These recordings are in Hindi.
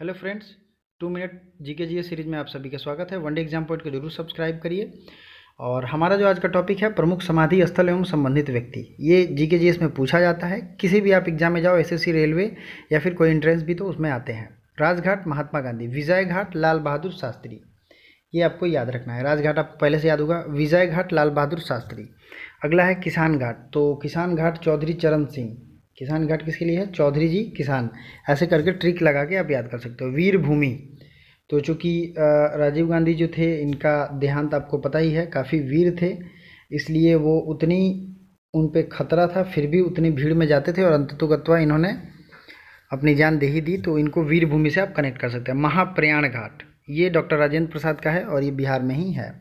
hello friends two minute G K जी सीरीज में आप सभी का स्वागत है वनडे एग्जाम पॉइंट को जरूर सब्सक्राइब करिए और हमारा जो आज का टॉपिक है प्रमुख समाधि स्थल एवं संबंधित व्यक्ति ये जी के जी में पूछा जाता है किसी भी आप एग्जाम में जाओ एसएससी रेलवे या फिर कोई एंट्रेंस भी तो उसमें आते हैं राजघाट महात्मा गांधी विजय घाट लाल बहादुर शास्त्री ये आपको याद रखना है राजघाट आपको पहले से याद होगा विजय घाट लाल बहादुर शास्त्री अगला है किसान घाट तो किसान घाट चौधरी चरण सिंह किसान घाट किसके लिए है चौधरी जी किसान ऐसे करके ट्रिक लगा के आप याद कर सकते हो वीर भूमि तो चूँकि राजीव गांधी जो थे इनका देहांत आपको पता ही है काफ़ी वीर थे इसलिए वो उतनी उन पर खतरा था फिर भी उतनी भीड़ में जाते थे और अंततोगत्वा इन्होंने अपनी जान दे ही दी तो इनको वीर भूमि से आप कनेक्ट कर सकते हैं महाप्रयाण घाट ये डॉक्टर राजेंद्र प्रसाद का है और ये बिहार में ही है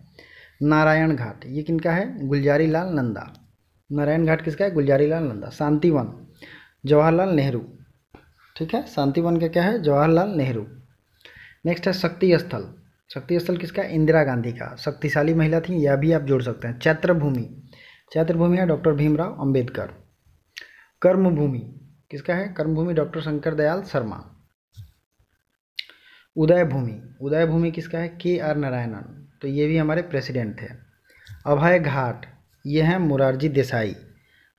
नारायण घाट ये किनका है गुलजारी लाल नंदा नारायण घाट किसका है गुलजारी लाल नंदा शांतिवन जवाहरलाल नेहरू ठीक है शांतिवन का क्या है जवाहरलाल नेहरू नेक्स्ट है शक्ति स्थल शक्ति स्थल किसका इंदिरा गांधी का शक्तिशाली महिला थी यह भी आप जोड़ सकते हैं चैत्र भूमि चैत्र भूमि है डॉक्टर भीमराव अंबेडकर भूमि किसका है कर्मभूमि डॉक्टर शंकर दयाल शर्मा उदय भूमि उदय भूमि किसका है के आर नारायणन तो ये भी हमारे प्रेसिडेंट थे अभय घाट ये हैं मुरारजी देसाई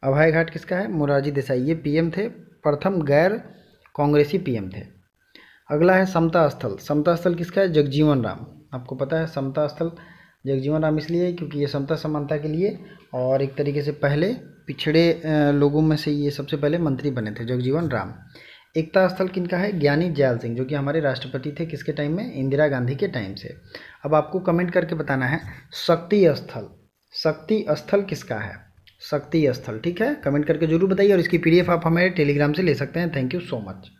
अभय घाट किसका है मोरारजी देसाई ये पीएम थे प्रथम गैर कांग्रेसी पीएम थे अगला है समता स्थल समता स्थल किसका है जगजीवन राम आपको पता है समता स्थल जगजीवन राम इसलिए क्योंकि ये समता समानता के लिए और एक तरीके से पहले पिछड़े लोगों में से ये सबसे पहले मंत्री बने थे जगजीवन राम एकता स्थल किनका है ज्ञानी जयाल सिंह जो कि हमारे राष्ट्रपति थे किसके टाइम में इंदिरा गांधी के टाइम से अब आपको कमेंट करके बताना है शक्ति स्थल शक्ति स्थल किसका है शक्ति स्थल ठीक है कमेंट करके जरूर बताइए और इसकी पीडीएफ आप हमारे टेलीग्राम से ले सकते हैं थैंक यू सो मच